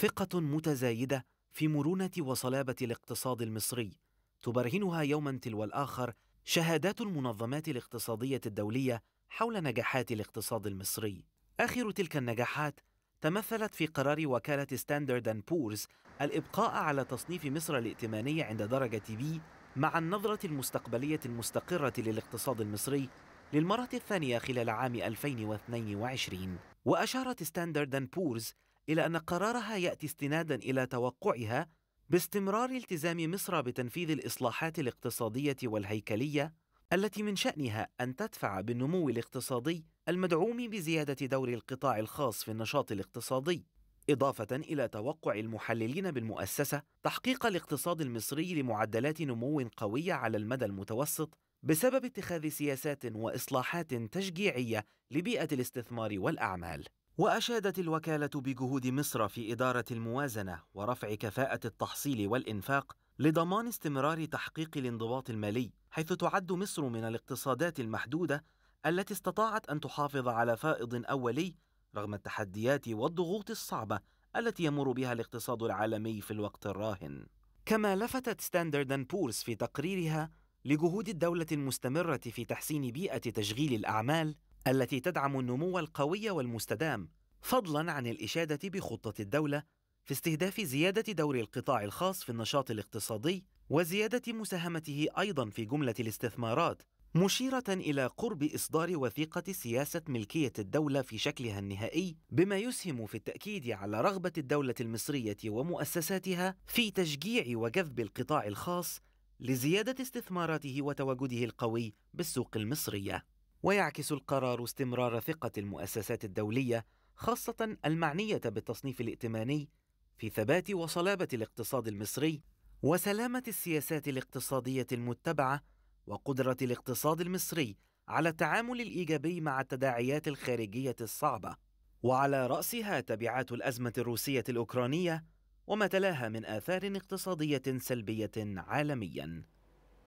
ثقة متزايدة في مرونة وصلابة الاقتصاد المصري تبرهنها يوما تلو الآخر شهادات المنظمات الاقتصادية الدولية حول نجاحات الاقتصاد المصري. آخر تلك النجاحات تمثلت في قرار وكالة ستاندرد أند بورز الإبقاء على تصنيف مصر الائتماني عند درجة B مع النظرة المستقبلية المستقرة للاقتصاد المصري للمرة الثانية خلال عام 2022 وأشارت ستاندرد أند بورز إلى أن قرارها يأتي استنادا إلى توقعها باستمرار التزام مصر بتنفيذ الإصلاحات الاقتصادية والهيكلية التي من شأنها أن تدفع بالنمو الاقتصادي المدعوم بزيادة دور القطاع الخاص في النشاط الاقتصادي إضافة إلى توقع المحللين بالمؤسسة تحقيق الاقتصاد المصري لمعدلات نمو قوية على المدى المتوسط بسبب اتخاذ سياسات وإصلاحات تشجيعية لبيئة الاستثمار والأعمال وأشادت الوكالة بجهود مصر في إدارة الموازنة ورفع كفاءة التحصيل والإنفاق لضمان استمرار تحقيق الانضباط المالي، حيث تعد مصر من الاقتصادات المحدودة التي استطاعت أن تحافظ على فائض أولي رغم التحديات والضغوط الصعبة التي يمر بها الاقتصاد العالمي في الوقت الراهن. كما لفتت ستاندرد أن بورس في تقريرها لجهود الدولة المستمرة في تحسين بيئة تشغيل الأعمال التي تدعم النمو القوي والمستدام فضلا عن الإشادة بخطة الدولة في استهداف زيادة دور القطاع الخاص في النشاط الاقتصادي وزيادة مساهمته أيضا في جملة الاستثمارات مشيرة إلى قرب إصدار وثيقة سياسة ملكية الدولة في شكلها النهائي بما يسهم في التأكيد على رغبة الدولة المصرية ومؤسساتها في تشجيع وجذب القطاع الخاص لزيادة استثماراته وتواجده القوي بالسوق المصرية ويعكس القرار استمرار ثقة المؤسسات الدولية خاصة المعنية بالتصنيف الائتماني في ثبات وصلابة الاقتصاد المصري وسلامة السياسات الاقتصادية المتبعة وقدرة الاقتصاد المصري على التعامل الإيجابي مع التداعيات الخارجية الصعبة وعلى رأسها تبعات الأزمة الروسية الأوكرانية وما تلاها من آثار اقتصادية سلبية عالمياً